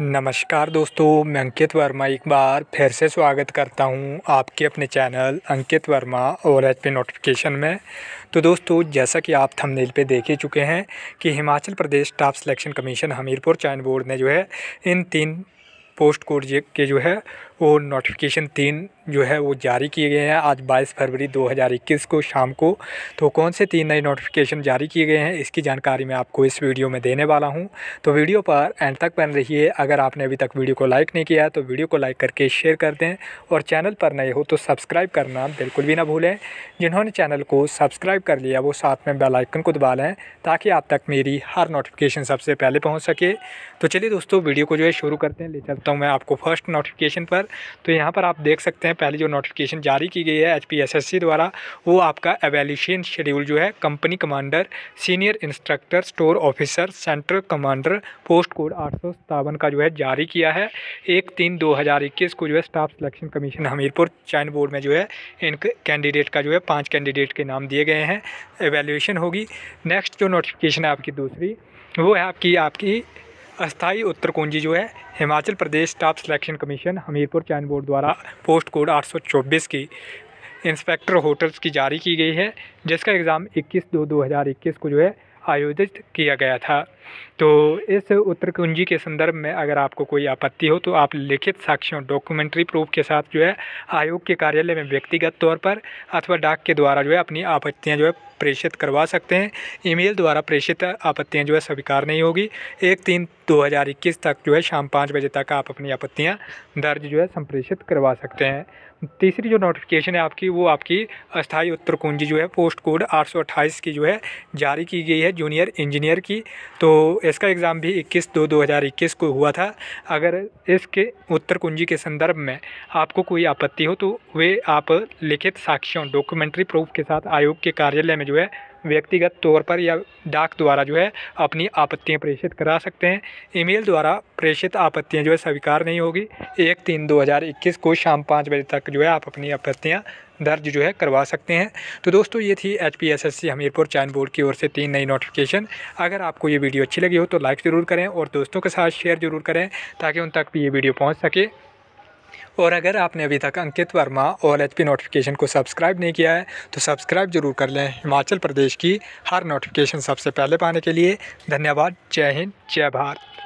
नमस्कार दोस्तों मैं अंकित वर्मा एक बार फिर से स्वागत करता हूं आपके अपने चैनल अंकित वर्मा और एच पी नोटिफिकेशन में तो दोस्तों जैसा कि आप थंबनेल पे देख ही चुके हैं कि Himachal Pradesh staff selection commission Hamirpur चयन बोर्ड ने जो है इन तीन पोस्ट कोड के जो है वो नोटिफिकेशन तीन जो है वो जारी किए गए हैं आज 22 फरवरी 2021 को शाम को तो कौन से तीन नए नोटिफिकेशन जारी किए गए हैं इसकी जानकारी मैं आपको इस वीडियो में देने वाला हूँ तो वीडियो पर एंड तक बन रही है अगर आपने अभी तक वीडियो को लाइक नहीं किया है तो वीडियो को लाइक करके शेयर कर दें और चैनल पर नए हो तो सब्सक्राइब करना बिल्कुल भी ना भूलें जिन्होंने चैनल को सब्सक्राइब कर लिया वो साथ में बेलाइकन को दबा लें ताकि आप तक मेरी हर नोटिफिकेशन सबसे पहले पहुँच सके तो चलिए दोस्तों वीडियो को जो है शुरू करते हैं ले चलता हूँ मैं आपको फर्स्ट नोटिफिकेशन पर तो यहाँ पर आप देख सकते हैं पहले जो नोटिफिकेशन जारी की गई है एच द्वारा वो आपका एवेल्यूशन शेड्यूल जो है company commander senior instructor store officer central commander post code आठ का जो है जारी किया है एक तीन दो को जो है स्टाफ सिलेक्शन कमीशन हमीरपुर चयन बोर्ड में जो है इन कैंडिडेट का जो है पाँच कैंडिडेट के नाम दिए गए हैं एवेल्यूशन होगी नेक्स्ट जो नोटिफिकेशन है आपकी दूसरी वो है आपकी आपकी अस्थाई उत्तरकुंजी जो है Himachal Pradesh staff selection commission Hamirpur चयन बोर्ड द्वारा पोस्ट कोड 824 की इंस्पेक्टर होटल्स की जारी की गई है जिसका एग्ज़ाम 21 दो 2021 को जो है आयोजित किया गया था तो इस उत्तर कुंजी के संदर्भ में अगर आपको कोई आपत्ति हो तो आप लिखित साक्ष्यों डॉक्यूमेंट्री प्रूफ के साथ जो है आयोग के कार्यालय में व्यक्तिगत तौर पर अथवा डाक के द्वारा जो है अपनी आपत्तियाँ जो है प्रेषित करवा सकते हैं ईमेल द्वारा प्रेषित आपत्तियाँ जो है स्वीकार नहीं होगी एक तीन दो हज़ार इक्कीस तक जो है शाम पाँच बजे तक आप अपनी आपत्तियाँ दर्ज जो है संप्रेषित करवा सकते हैं तीसरी जो नोटिफिकेशन है आपकी वो आपकी अस्थाई उत्तर कुंजी जो है पोस्ट कोड आठ की जो है जारी की गई है जूनियर इंजीनियर की तो इसका एग्ज़ाम भी इक्कीस दो दो को हुआ था अगर इसके उत्तर कुंजी के संदर्भ में आपको कोई आपत्ति हो तो वे आप लिखित साक्ष्यों डॉक्यूमेंट्री प्रूफ के साथ आयोग के कार्यालय में जो है व्यक्तिगत तौर पर या डाक द्वारा जो है अपनी आपत्तियां प्रेषित करा सकते हैं ईमेल द्वारा प्रेषित आपत्तियां जो है स्वीकार नहीं होगी एक तीन दो हज़ार इक्कीस को शाम पाँच बजे तक जो है आप अपनी आपत्तियां दर्ज जो है करवा सकते हैं तो दोस्तों ये थी H P S S C Hamirpur चैन बोर्ड की ओर से तीन नई नोटिफिकेशन अगर आपको ये वीडियो अच्छी लगी हो तो लाइक ज़रूर करें और दोस्तों के साथ शेयर ज़रूर करें ताकि उन तक भी ये वीडियो पहुँच सके और अगर आपने अभी तक अंकित वर्मा और एच नोटिफिकेशन को सब्सक्राइब नहीं किया है तो सब्सक्राइब जरूर कर लें हिमाचल प्रदेश की हर नोटिफिकेशन सबसे पहले पाने के लिए धन्यवाद जय हिंद जय भारत